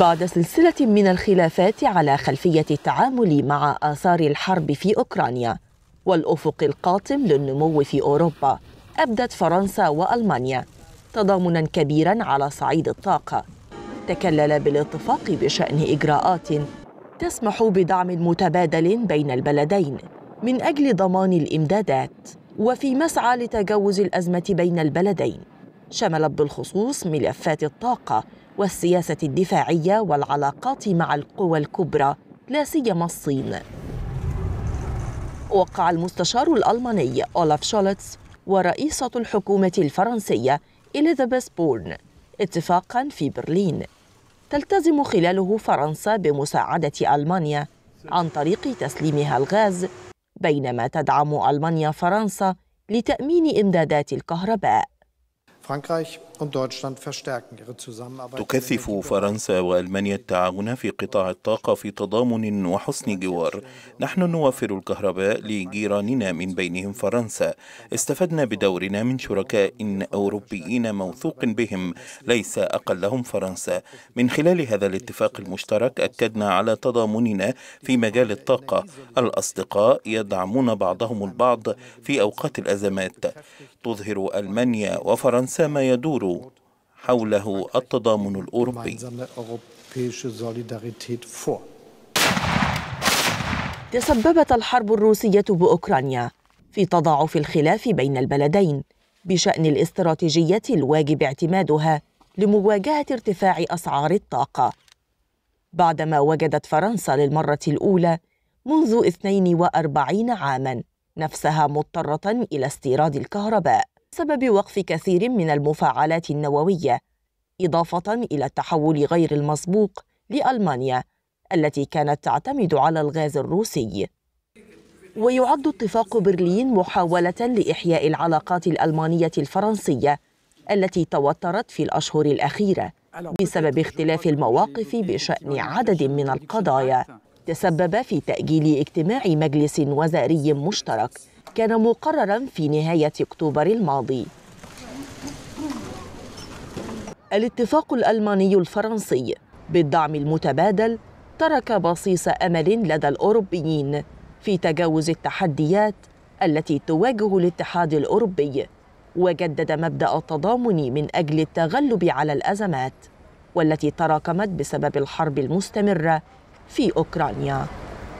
بعد سلسلة من الخلافات على خلفية التعامل مع آثار الحرب في أوكرانيا والأفق القاتم للنمو في أوروبا أبدت فرنسا وألمانيا تضامنا كبيرا على صعيد الطاقة تكلل بالاتفاق بشأن إجراءات تسمح بدعم متبادل بين البلدين من أجل ضمان الإمدادات وفي مسعى لتجاوز الأزمة بين البلدين شملت بالخصوص ملفات الطاقة والسياسه الدفاعيه والعلاقات مع القوى الكبرى لا سيما الصين وقع المستشار الالماني اولاف شولتز ورئيسه الحكومه الفرنسيه اليزابيث بورن اتفاقا في برلين تلتزم خلاله فرنسا بمساعده المانيا عن طريق تسليمها الغاز بينما تدعم المانيا فرنسا لتامين امدادات الكهرباء تكثف فرنسا وألمانيا التعاون في قطاع الطاقة في تضامن وحسن جوار نحن نوفر الكهرباء لجيراننا من بينهم فرنسا استفدنا بدورنا من شركاء أوروبيين موثوق بهم ليس أقلهم فرنسا من خلال هذا الاتفاق المشترك أكدنا على تضامننا في مجال الطاقة الأصدقاء يدعمون بعضهم البعض في أوقات الأزمات تظهر ألمانيا وفرنسا ينسى ما يدور حوله التضامن الأوروبي تسببت الحرب الروسية بأوكرانيا في تضاعف الخلاف بين البلدين بشأن الاستراتيجية الواجب اعتمادها لمواجهة ارتفاع أسعار الطاقة بعدما وجدت فرنسا للمرة الأولى منذ 42 عاماً نفسها مضطرة إلى استيراد الكهرباء بسبب وقف كثير من المفاعلات النووية إضافة إلى التحول غير المسبوق لألمانيا التي كانت تعتمد على الغاز الروسي ويعد اتفاق برلين محاولة لإحياء العلاقات الألمانية الفرنسية التي توترت في الأشهر الأخيرة بسبب اختلاف المواقف بشأن عدد من القضايا تسبب في تأجيل اجتماع مجلس وزاري مشترك كان مقررا في نهاية أكتوبر الماضي الاتفاق الألماني الفرنسي بالدعم المتبادل ترك بصيص أمل لدى الأوروبيين في تجاوز التحديات التي تواجه الاتحاد الأوروبي وجدد مبدأ التضامن من أجل التغلب على الأزمات والتي تراكمت بسبب الحرب المستمرة في أوكرانيا